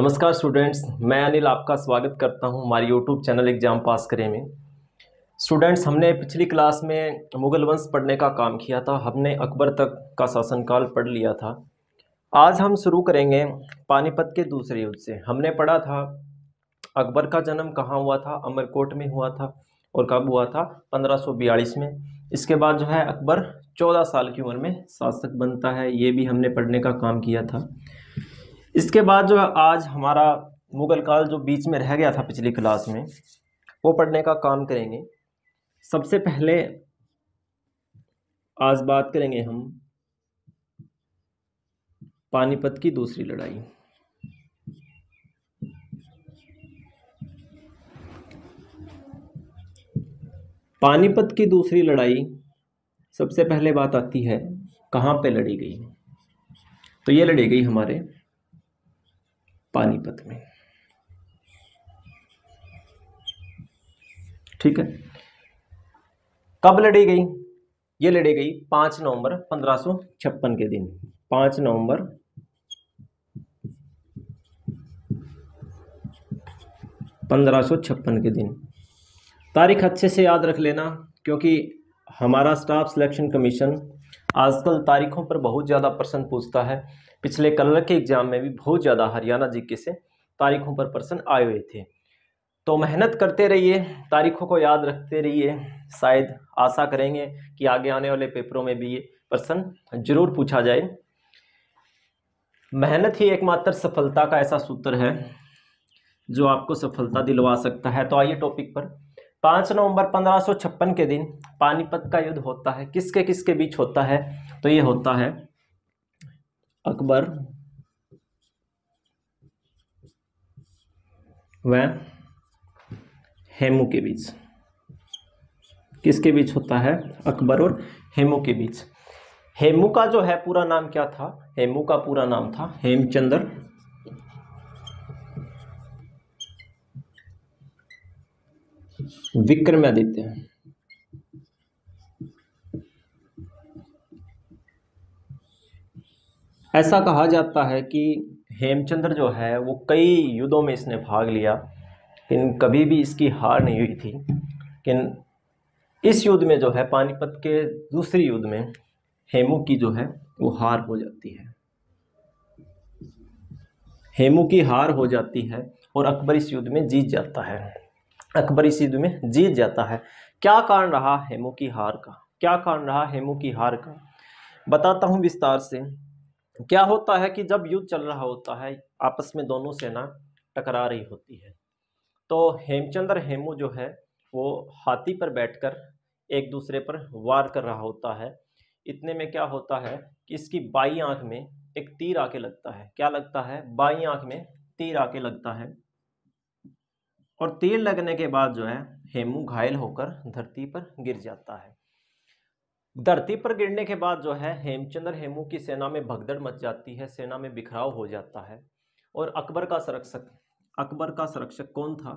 नमस्कार स्टूडेंट्स मैं अनिल आपका स्वागत करता हूं हमारे यूट्यूब चैनल एग्जाम पास करें में स्टूडेंट्स हमने पिछली क्लास में मुगल वंश पढ़ने का काम किया था हमने अकबर तक का शासनकाल पढ़ लिया था आज हम शुरू करेंगे पानीपत के दूसरे युद्ध से हमने पढ़ा था अकबर का जन्म कहाँ हुआ था अमरकोट में हुआ था और कब हुआ था पंद्रह में इसके बाद जो है अकबर चौदह साल की उम्र में शासक बनता है ये भी हमने पढ़ने का काम किया था इसके बाद जो है आज हमारा मुगल काल जो बीच में रह गया था पिछली क्लास में वो पढ़ने का काम करेंगे सबसे पहले आज बात करेंगे हम पानीपत की दूसरी लड़ाई पानीपत की दूसरी लड़ाई सबसे पहले बात आती है कहाँ पे लड़ी गई तो ये लड़ी गई हमारे पानीपत में ठीक है कब लड़ी गई ये लड़ी गई पांच नवंबर पंद्रह छप्पन के दिन पांच नवंबर पंद्रह छप्पन के दिन तारीख अच्छे से याद रख लेना क्योंकि हमारा स्टाफ सिलेक्शन कमीशन आजकल तारीखों पर बहुत ज़्यादा प्रश्न पूछता है पिछले कलर के एग्ज़ाम में भी बहुत ज़्यादा हरियाणा के से तारीखों पर प्रश्न आए हुए थे तो मेहनत करते रहिए तारीखों को याद रखते रहिए शायद आशा करेंगे कि आगे आने वाले पेपरों में भी ये प्रश्न जरूर पूछा जाए मेहनत ही एकमात्र सफलता का ऐसा सूत्र है जो आपको सफलता दिलवा सकता है तो आइए टॉपिक पर पाँच नवंबर पंद्रह के दिन पानीपत का युद्ध होता है किसके किसके बीच होता है तो ये होता है अकबर व हेमू के बीच किसके बीच होता है अकबर और हेमू के बीच हेमू का जो है पूरा नाम क्या था हेमू का पूरा नाम था हेमचंद्र विक्रमादित्य ऐसा कहा जाता है कि हेमचंद्र जो है वो कई युद्धों में इसने भाग लिया लेकिन कभी भी इसकी हार नहीं हुई थी लेकिन इस युद्ध में जो है पानीपत के दूसरे युद्ध में हेमू की जो है वो हार हो जाती है हेमू की हार हो जाती है और अकबर इस युद्ध में जीत जाता है अकबरी युद्ध में जीत जाता है क्या कारण रहा हेमू की हार का क्या कारण रहा हेमू की हार का बताता हूँ विस्तार से क्या होता है कि जब युद्ध चल रहा होता है आपस में दोनों सेना टकरा रही होती है तो हेमचंद्र हेमू जो है वो हाथी पर बैठकर एक दूसरे पर वार कर रहा होता है इतने में क्या होता है कि इसकी बाई आंख में एक तीर आके लगता है क्या लगता है बाई आंख में तीर आके लगता है और तीर लगने के बाद जो है हेमू घायल होकर धरती पर गिर जाता है धरती पर गिरने के बाद जो है हेमचंद्र हेमू की सेना में भगदड़ मच जाती है सेना में बिखराव हो जाता है और अकबर का संरक्षक अकबर का संरक्षक कौन था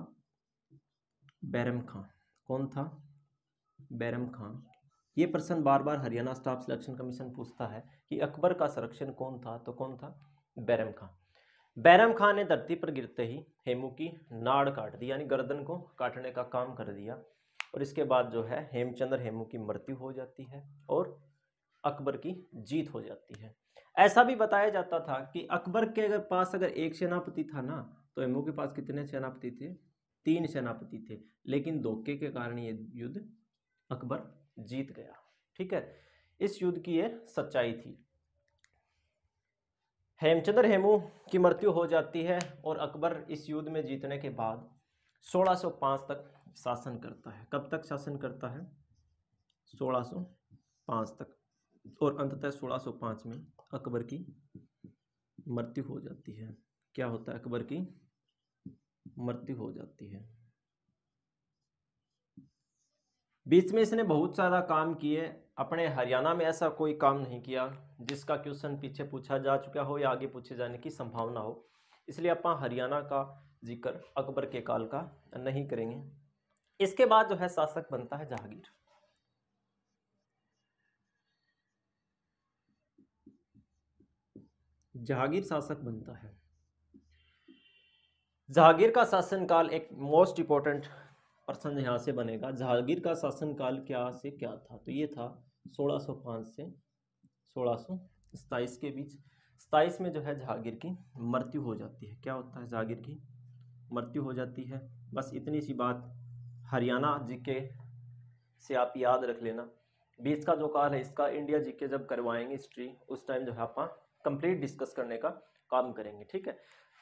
बैरम खां कौन था बैरम खां ये प्रश्न बार बार हरियाणा स्टाफ सिलेक्शन कमीशन पूछता है कि अकबर का संरक्षण कौन था तो कौन था बैरम खां बैरम खान ने धरती पर गिरते ही हेमू की नाड़ काट दी यानी गर्दन को काटने का काम कर दिया और इसके बाद जो है हेमचंद्र हेमू की मृत्यु हो जाती है और अकबर की जीत हो जाती है ऐसा भी बताया जाता था कि अकबर के अगर पास अगर एक सेनापति था ना तो हेमू के पास कितने सेनापति थे तीन सेनापति थे लेकिन धोखे के कारण ये युद्ध अकबर जीत गया ठीक है इस युद्ध की ये सच्चाई थी हेमचंद्र हेमू की मृत्यु हो जाती है और अकबर इस युद्ध में जीतने के बाद 1605 तक शासन करता है कब तक शासन करता है 1605 तक और अंततः 1605 में अकबर की मृत्यु हो जाती है क्या होता है अकबर की मृत्यु हो जाती है बीच में इसने बहुत सारा काम किए अपने हरियाणा में ऐसा कोई काम नहीं किया जिसका क्वेश्चन पीछे पूछा जा चुका हो या आगे पूछे जाने की संभावना हो इसलिए अपना हरियाणा का जिक्र अकबर के काल का नहीं करेंगे इसके बाद जो है शासक बनता है जहांगीर जहांगीर शासक बनता है जहांगीर का शासनकाल एक मोस्ट इंपॉर्टेंट प्रश्न यहाँ से बनेगा जहांगीर का शासनकाल क्या से क्या था तो ये था 1605 से सताइस के बीच सताइस में जो है जहांगीर की मृत्यु हो जाती है क्या होता है जहांगीर की मृत्यु हो जाती है बस इतनी सी बात हरियाणा जी के से आप याद रख लेना बीच का जो काल है इसका इंडिया जी के जब करवाएंगे हिस्ट्री उस टाइम जो है आप कंप्लीट डिस्कस करने का काम करेंगे ठीक है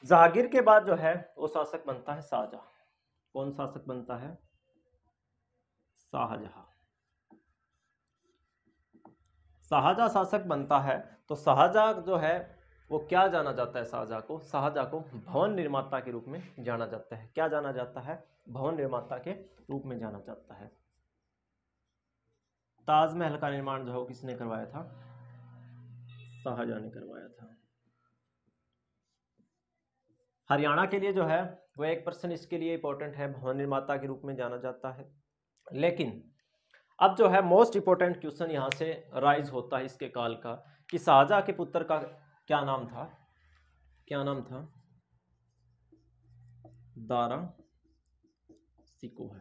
जहांगीर के बाद जो है वो शासक बनता है शाहजहाँ कौन शासक बनता है शाहजहाँ शाहजहा शासक बनता है तो शाहजहा जो है वो क्या जाना जाता है शाहजहा को शाहजहा को भवन निर्माता के रूप में जाना जाता है क्या जाना जाता है भवन निर्माता के रूप में जाना जाता है ताजमहल का निर्माण जो है किसने करवाया था शाहजहा ने करवाया था हरियाणा के लिए जो है वह एक पर्सन इसके लिए इंपॉर्टेंट है भवन निर्माता के रूप में जाना जाता है लेकिन अब जो है मोस्ट इंपॉर्टेंट क्वेश्चन यहाँ से राइज होता है इसके काल का कि शाहजहा के पुत्र का क्या नाम था क्या नाम था दारा सिकोह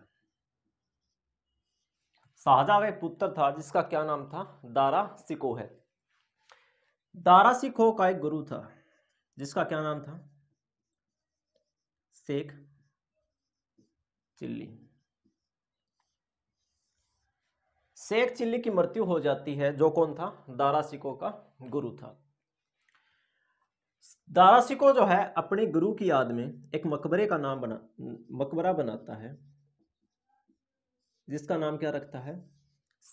शाहजहा का एक पुत्र था जिसका क्या नाम था दारा सिकोह दारा सिखो का एक गुरु था जिसका क्या नाम था शेख चिल्ली शेख चिल्ली की मृत्यु हो जाती है जो कौन था दारा सिको का गुरु था दारा सिको जो है अपने गुरु की याद में एक मकबरे का नाम बना मकबरा बनाता है जिसका नाम क्या रखता है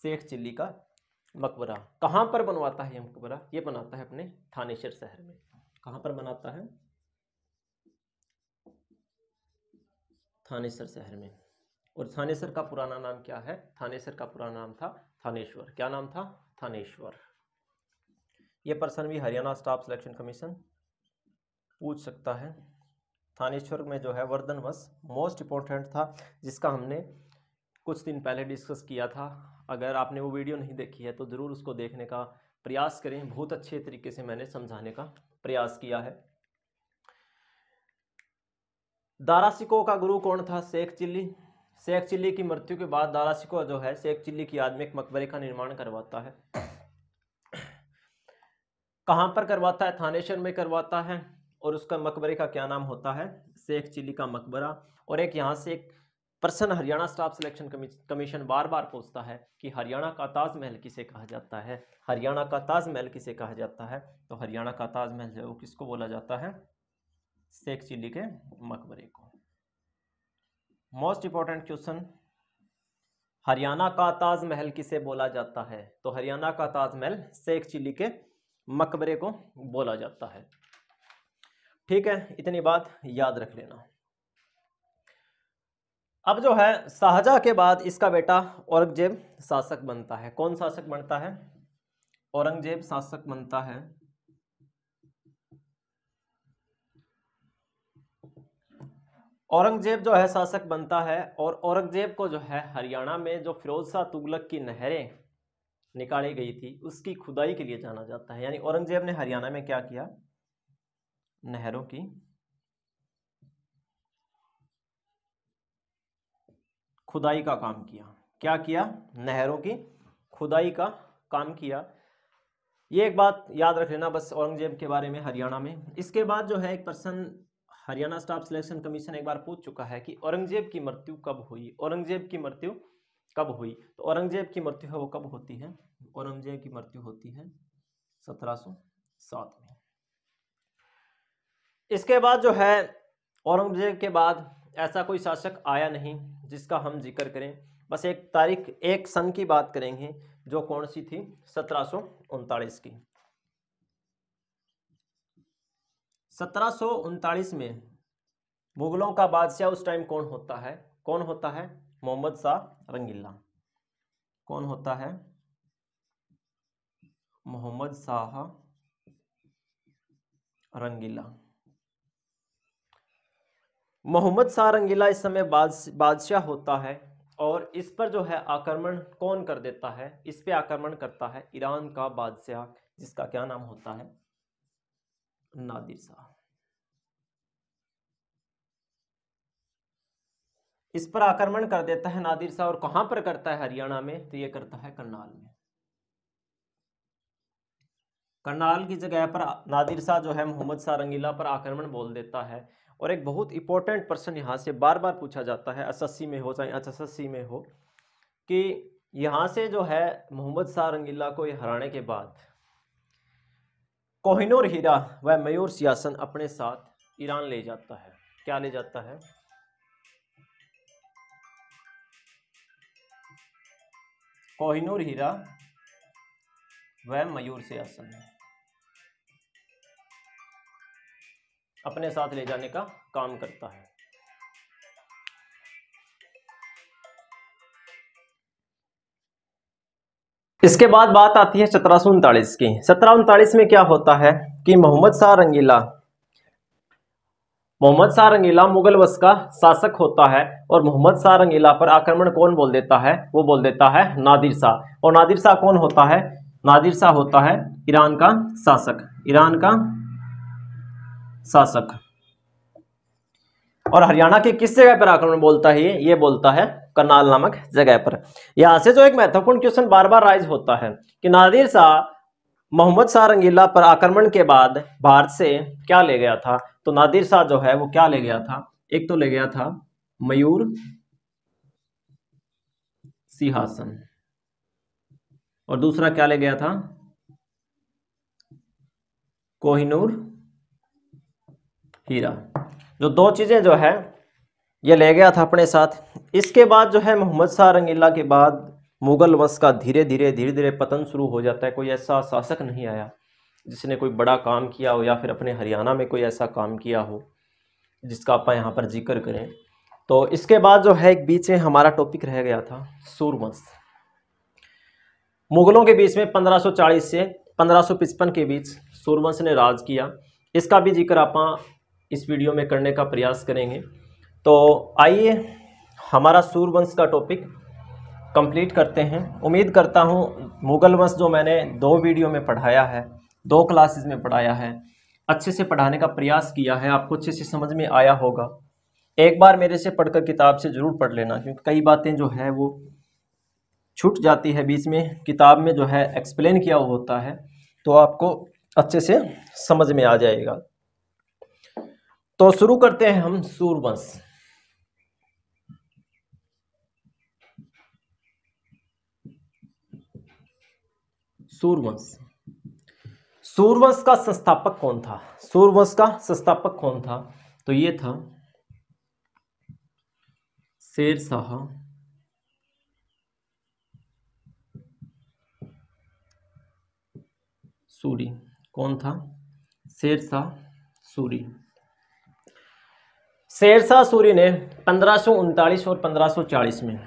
शेख चिल्ली का मकबरा कहां पर बनवाता है मकबरा ये बनाता है अपने थानेश्वर शहर में कहां पर बनाता है थानेसर शहर में और थानेसर का पुराना नाम क्या है थानेसर का पुराना नाम था थानेश्वर क्या नाम था थानेश्वर ये पर्सन भी हरियाणा स्टाफ सिलेक्शन कमीशन पूछ सकता है थानेश्वर में जो है वर्धन वश मोस्ट इम्पोर्टेंट था जिसका हमने कुछ दिन पहले डिस्कस किया था अगर आपने वो वीडियो नहीं देखी है तो ज़रूर उसको देखने का प्रयास करें बहुत अच्छे तरीके से मैंने समझाने का प्रयास किया है दारासिको का गुरु कौन था शेख चिल्ली शेख चिल्ली की मृत्यु के बाद दारासिको जो है शेख चिल्ली की याद में एक मकबरे का निर्माण करवाता है कहाँ पर करवाता है थानेश्वर में करवाता है और उसका मकबरे का क्या नाम होता है शेख चिल्ली का मकबरा और एक यहाँ से एक प्रश्न हरियाणा स्टाफ सिलेक्शन कमीशन बार बार पूछता है कि हरियाणा का ताजमहल किसे कहा जाता है हरियाणा का ताजमहल किसे कहा जाता है तो हरियाणा का ताजमहल जो किसको बोला जाता है शेख चिल्ली के मकबरे को मोस्ट इंपॉर्टेंट क्वेश्चन हरियाणा का ताजमहल किसे बोला जाता है तो हरियाणा का ताजमहल शेख चिल्ली के मकबरे को बोला जाता है ठीक है इतनी बात याद रख लेना अब जो है शाहजहा के बाद इसका बेटा औरंगजेब शासक बनता है कौन शासक बनता है औरंगजेब शासक बनता है औरंगजेब जो है शासक बनता है और औरंगजेब को जो है हरियाणा में जो फिरोज शाह तुगलक की नहरें निकाली गई थी उसकी खुदाई के लिए जाना जाता है यानी औरंगजेब ने हरियाणा में क्या किया नहरों की खुदाई का काम किया क्या किया नहरों की खुदाई का काम किया ये एक बात याद रख लेना बस औरंगजेब के बारे में हरियाणा में इसके बाद जो है एक प्रश्न हरियाणा स्टाफ सिलेक्शन कमीशन एक बार पूछ चुका है कि औरंगजेब की मृत्यु कब हुई औरंगजेब की मृत्यु कब हुई तो औरंगजेब की मृत्यु है वो कब होती है औरंगजेब की मृत्यु होती है 1707 में इसके बाद जो है औरंगजेब के बाद ऐसा कोई शासक आया नहीं जिसका हम जिक्र करें बस एक तारीख एक सन की बात करेंगे जो कौन सी थी सत्रह की सत्रह में मुगलों का बादशाह उस टाइम कौन होता है कौन होता है मोहम्मद शाह रंगीला कौन होता है मोहम्मद शाह रंगीला मोहम्मद शाह रंगीला इस समय बादशाह होता है और इस पर जो है आक्रमण कौन कर देता है इस पे आक्रमण करता है ईरान का बादशाह जिसका क्या नाम होता है नादिर शाह इस पर आक्रमण कर देता है नादिर शाह और कहां पर करता है हरियाणा में तो यह करता है करनाल में करनाल की जगह पर नादिर शाह जो है मोहम्मद शाह रंगीला पर आक्रमण बोल देता है और एक बहुत इंपॉर्टेंट प्रश्न यहां से बार बार पूछा जाता है एस में हो चाहे एच में हो कि यहां से जो है मोहम्मद शाह रंगीला को ये हराने के बाद कोहिनूर हीरा वह मयूर सियासन अपने साथ ईरान ले जाता है क्या ले जाता है कोहिनूर हीरा वह मयूर सियासन अपने साथ ले जाने का काम करता है इसके बाद बात आती है सत्रह सो उनतालीस की सत्रह उनतालीस में क्या होता है कि मोहम्मद शाह रंगीला मोहम्मद शाह रंगीला मुगल वश का शासक होता है और मोहम्मद शाह रंगीला पर आक्रमण कौन बोल देता है वो बोल देता है नादिर शाह और नादिर शाह कौन होता है नादिर शाह होता है ईरान का शासक ईरान का शासक और हरियाणा के किस जगह पर आक्रमण बोलता है ये बोलता है करनाल नामक जगह पर यहां से जो एक महत्वपूर्ण क्वेश्चन बार बार राइज होता है कि नादिर शाह मोहम्मद शाह रंगीला पर आक्रमण के बाद भारत से क्या ले गया था तो नादिर शाह जो है वो क्या ले गया था एक तो ले गया था मयूर सिंहासन और दूसरा क्या ले गया था कोहिनूर हीरा जो दो चीजें जो है ये ले गया था अपने साथ इसके बाद जो है मोहम्मद शाह रंगीला के बाद मुग़ल वंश का धीरे धीरे धीरे धीरे पतन शुरू हो जाता है कोई ऐसा शासक नहीं आया जिसने कोई बड़ा काम किया हो या फिर अपने हरियाणा में कोई ऐसा काम किया हो जिसका आप यहाँ पर जिक्र करें तो इसके बाद जो है एक बीच में हमारा टॉपिक रह गया था सूरवंश मुगलों के बीच में 1540 से पंद्रह के बीच सूरवंश ने राज किया इसका भी जिक्र आप इस वीडियो में करने का प्रयास करेंगे तो आइए हमारा सूरवंश का टॉपिक कंप्लीट करते हैं उम्मीद करता हूँ मुग़ल वंश जो मैंने दो वीडियो में पढ़ाया है दो क्लासेस में पढ़ाया है अच्छे से पढ़ाने का प्रयास किया है आपको अच्छे से समझ में आया होगा एक बार मेरे से पढ़कर किताब से ज़रूर पढ़ लेना क्योंकि कई बातें जो है वो छूट जाती है बीच में किताब में जो है एक्सप्लेन किया होता है तो आपको अच्छे से समझ में आ जाएगा तो शुरू करते हैं हम सूरवंश सूर्यवंश सूर्यवंश का संस्थापक कौन था सूर्यवंश का संस्थापक कौन था तो ये था शेर शाह सूरी कौन था शेर शाह सूरी शेरशाह सूरी ने पंद्रह और चालीस में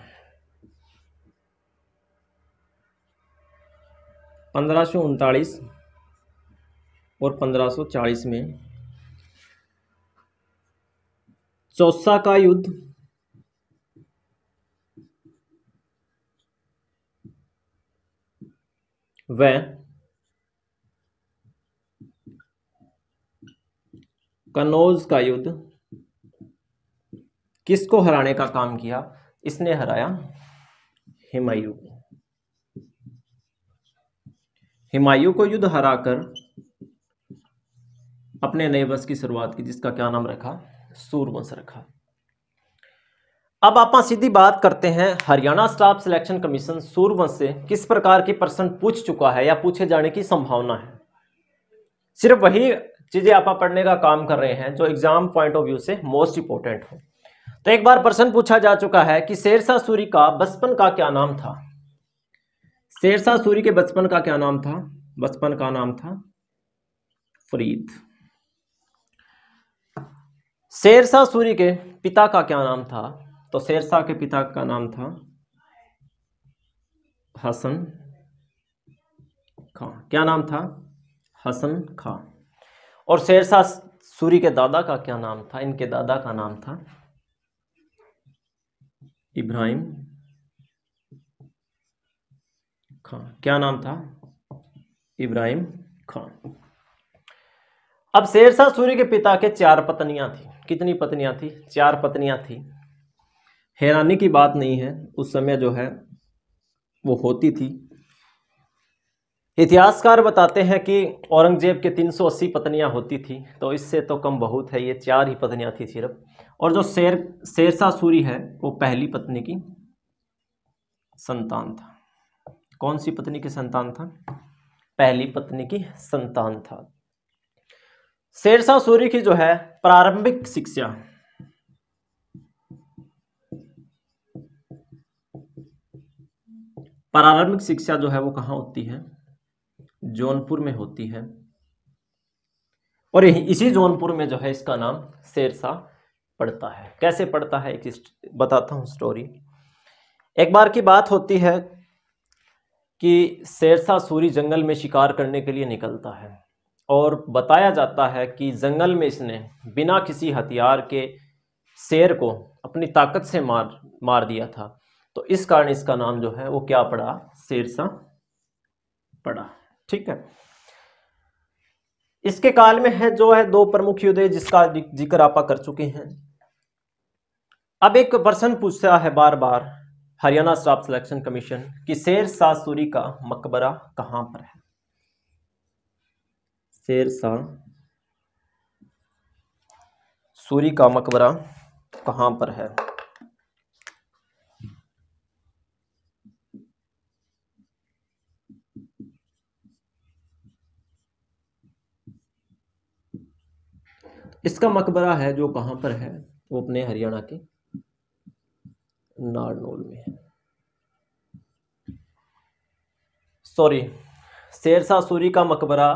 पंद्रह और 1540 में चौसा का युद्ध व कनौज का युद्ध किसको हराने का काम किया इसने हराया हिमायू को हिमायू को युद्ध हराकर अपने नए वंश की शुरुआत की जिसका क्या नाम रखा सूर्यवंश रखा अब आप सीधी बात करते हैं हरियाणा स्टाफ सिलेक्शन कमीशन सूरवंश से किस प्रकार के प्रश्न पूछ चुका है या पूछे जाने की संभावना है सिर्फ वही चीजें आप पढ़ने का काम कर रहे हैं जो एग्जाम पॉइंट ऑफ व्यू से मोस्ट इंपोर्टेंट हो तो एक बार प्रश्न पूछा जा चुका है कि शेरशाह सूरी का बचपन का क्या नाम था शेरशाह सूरी के बचपन का क्या नाम था बचपन का नाम था फरीद शेरशाह सूरी के पिता का क्या नाम था तो शेरशाह के पिता का नाम था हसन खां क्या नाम था हसन खां और शेरशाह सूरी के दादा का क्या नाम था इनके दादा का नाम था इब्राहिम खान क्या नाम था इब्राहिम खान अब शेरशाह सूरी के पिता के चार पत्नियां थी कितनी पत्नियां थी चार पत्नियां थी हैरानी की बात नहीं है उस समय जो है वो होती थी इतिहासकार बताते हैं कि औरंगजेब के 380 पत्नियां होती थी तो इससे तो कम बहुत है ये चार ही पत्नियां थी सिर्फ और जो शेर शेरशाह सूरी है वो पहली पत्नी की संतान था कौन सी पत्नी की संतान था पहली पत्नी की संतान था शेरशाह सूरी की जो है प्रारंभिक शिक्षा प्रारंभिक शिक्षा जो है वो कहां होती है जौनपुर में होती है और इसी जौनपुर में जो है इसका नाम शेरशाह पड़ता है कैसे पड़ता है एक बताता हूं स्टोरी एक बार की बात होती है कि शेरशाह सूरी जंगल में शिकार करने के लिए निकलता है और बताया जाता है कि जंगल में इसने बिना किसी हथियार के शेर को अपनी ताकत से मार मार दिया था तो इस कारण इसका नाम जो है वो क्या पड़ा शेरसा पड़ा ठीक है इसके काल में है जो है दो प्रमुख युद्ध जिसका जिक्र आपा कर चुके हैं अब एक प्रश्न पूछता है बार बार हरियाणा स्टाफ सिलेक्शन कमीशन कि शेर शाह सूरी का मकबरा कहां पर है शेर शाह सूरी का मकबरा कहां पर है इसका मकबरा है जो कहां पर है वो अपने हरियाणा के नारनोल में है सॉरी शेरशाह सूरी का मकबरा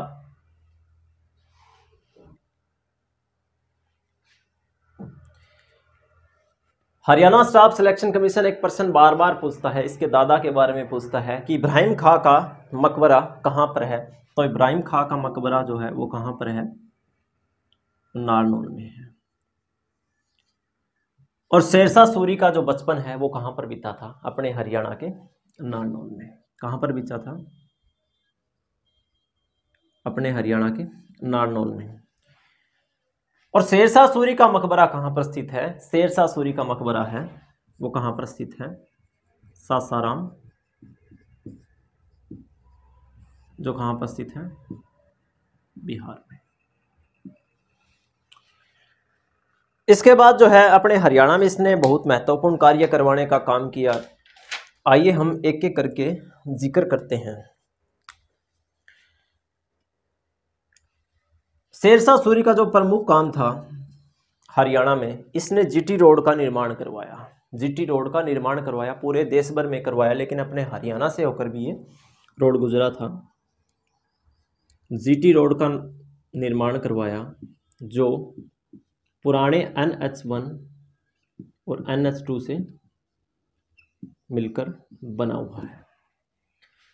हरियाणा स्टाफ सिलेक्शन कमीशन एक पर्सन बार बार पूछता है इसके दादा के बारे में पूछता है कि इब्राहिम खां का मकबरा कहां पर है तो इब्राहिम खां का मकबरा जो है वो कहां पर है नारनौल में है और शेरशाह सूरी का जो बचपन है वो कहां पर बीता था अपने हरियाणा के नारनौल में कहाँ पर बीचा था अपने हरियाणा के नारनौल में और शेरशाह सूरी का मकबरा कहाँ पर स्थित है शेरशाह सूरी का मकबरा है वो कहाँ पर स्थित है सासाराम जो कहाँ पर स्थित है बिहार में इसके बाद जो है अपने हरियाणा में इसने बहुत महत्वपूर्ण कार्य करवाने का काम किया आइए हम एक एक करके जिक्र करते हैं शेरशाह सूरी का जो प्रमुख काम था हरियाणा में इसने जीटी रोड का निर्माण करवाया जीटी रोड का निर्माण करवाया पूरे देश भर में करवाया लेकिन अपने हरियाणा से होकर भी ये रोड गुजरा था जीटी रोड का निर्माण करवाया जो पुराने एन एच वन और एन एच टू से मिलकर बना हुआ है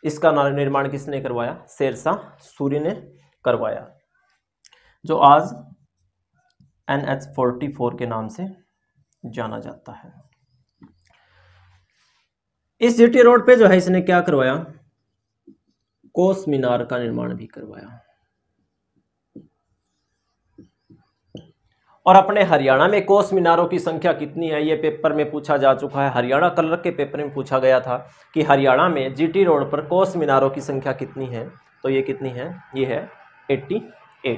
इसका निर्माण किसने करवाया शेरशाह सूर्य ने करवाया जो आज एन एच फोर्टी फोर के नाम से जाना जाता है इस जीटी रोड पे जो है इसने क्या करवाया कोस मीनार का निर्माण भी करवाया और अपने हरियाणा में कोस मीनारों की संख्या कितनी है ये पेपर में पूछा जा चुका है हरियाणा कलर के पेपर में पूछा गया था कि हरियाणा में जीटी रोड पर कोस मीनारों की संख्या कितनी है तो ये कितनी है ये है 88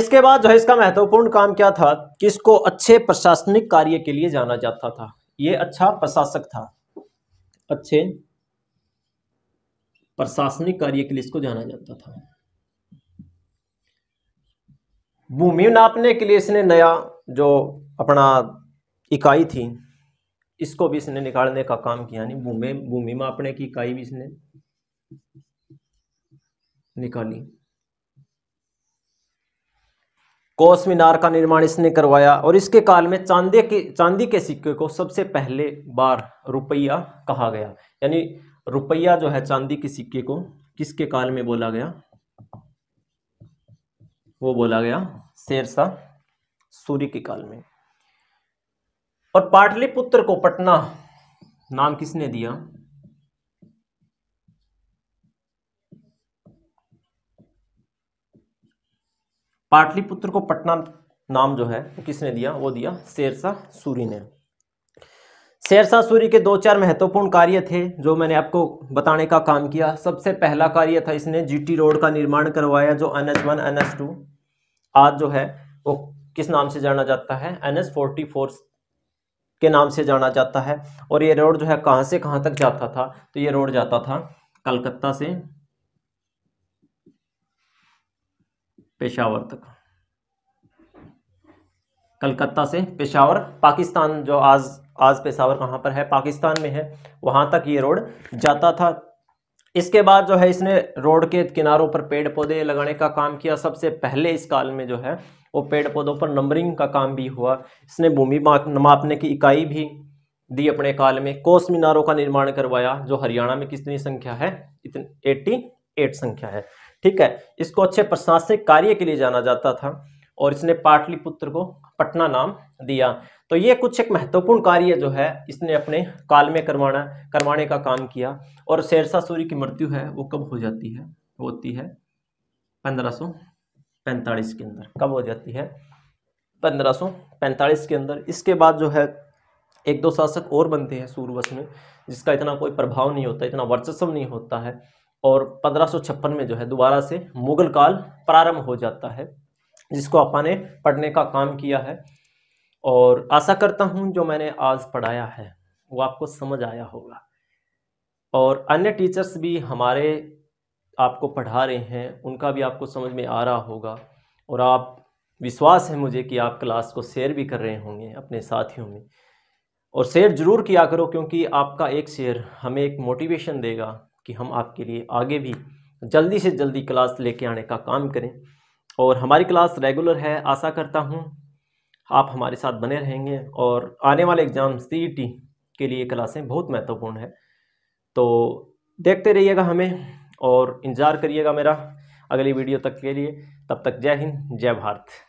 इसके बाद जो है इसका महत्वपूर्ण काम क्या था कि इसको अच्छे प्रशासनिक कार्य के लिए जाना जाता था ये अच्छा प्रशासक था अच्छे प्रशासनिक कार्य के लिए इसको जाना जाता था भूमि नापने के लिए इसने नया जो अपना इकाई थी इसको भी इसने निकालने का काम किया नहीं भूमि भूमि मापने की इकाई भी इसने निकाली कोस मीनार का निर्माण इसने करवाया और इसके काल में चांदी के चांदी के सिक्के को सबसे पहले बार रुपया कहा गया यानी रुपया जो है चांदी के सिक्के को किसके काल में बोला गया वो बोला गया शेरशाह सूर्य के काल में और पाटलिपुत्र को पटना नाम किसने दिया पाटलिपुत्र को पटना नाम जो है वो किसने दिया वो दिया शेरशाह सूरी ने शेरशाह सूरी के दो चार महत्वपूर्ण कार्य थे जो मैंने आपको बताने का काम किया सबसे पहला कार्य था इसने जीटी रोड का निर्माण करवाया जो N H one N H two आज जो है वो किस नाम से जाना जाता है एन एस फोर्टी फोर के नाम से जाना जाता है और ये रोड जो है कहाँ से कहाँ तक जाता था तो ये रोड जाता था कलकत्ता से पेशावर तक कलकत्ता से पेशावर पाकिस्तान जो आज आज पेशावर कहाँ पर है पाकिस्तान में है वहाँ तक ये रोड जाता था इसके बाद जो है इसने रोड के किनारों पर पेड़ पौधे लगाने का काम किया सबसे पहले इस काल में जो है वो पेड़ पौधों पर नंबरिंग का काम भी हुआ इसने भूमि मापने की इकाई भी दी अपने काल में कोस मीनारों का निर्माण करवाया जो हरियाणा में कितनी संख्या है इतनी एट्टी एट संख्या है ठीक है इसको अच्छे प्रशासनिक कार्य के लिए जाना जाता था और इसने पाटलिपुत्र को पटना नाम दिया तो ये कुछ एक महत्वपूर्ण कार्य जो है इसने अपने काल में करवाना करवाने का काम किया और शेरशाह सूरी की मृत्यु है वो कब हो जाती है होती है पंद्रह पैंतालीस के अंदर कब हो जाती है पंद्रह पैंतालीस के अंदर इसके बाद जो है एक दो शासक और बनते हैं सूर्यवश में जिसका इतना कोई प्रभाव नहीं होता इतना वर्चस्व नहीं होता है और पंद्रह में जो है दोबारा से मुगल काल प्रारंभ हो जाता है जिसको अपन ने पढ़ने का काम किया है और आशा करता हूँ जो मैंने आज पढ़ाया है वो आपको समझ आया होगा और अन्य टीचर्स भी हमारे आपको पढ़ा रहे हैं उनका भी आपको समझ में आ रहा होगा और आप विश्वास है मुझे कि आप क्लास को शेयर भी कर रहे होंगे अपने साथियों में और शेयर ज़रूर किया करो क्योंकि आपका एक शेयर हमें एक मोटिवेशन देगा कि हम आपके लिए आगे भी जल्दी से जल्दी क्लास लेके आने का काम करें और हमारी क्लास रेगुलर है आशा करता हूँ आप हमारे साथ बने रहेंगे और आने वाले एग्ज़ाम सी e के लिए क्लासें बहुत महत्वपूर्ण है तो देखते रहिएगा हमें और इंतज़ार करिएगा मेरा अगली वीडियो तक के लिए तब तक जय हिंद जय भारत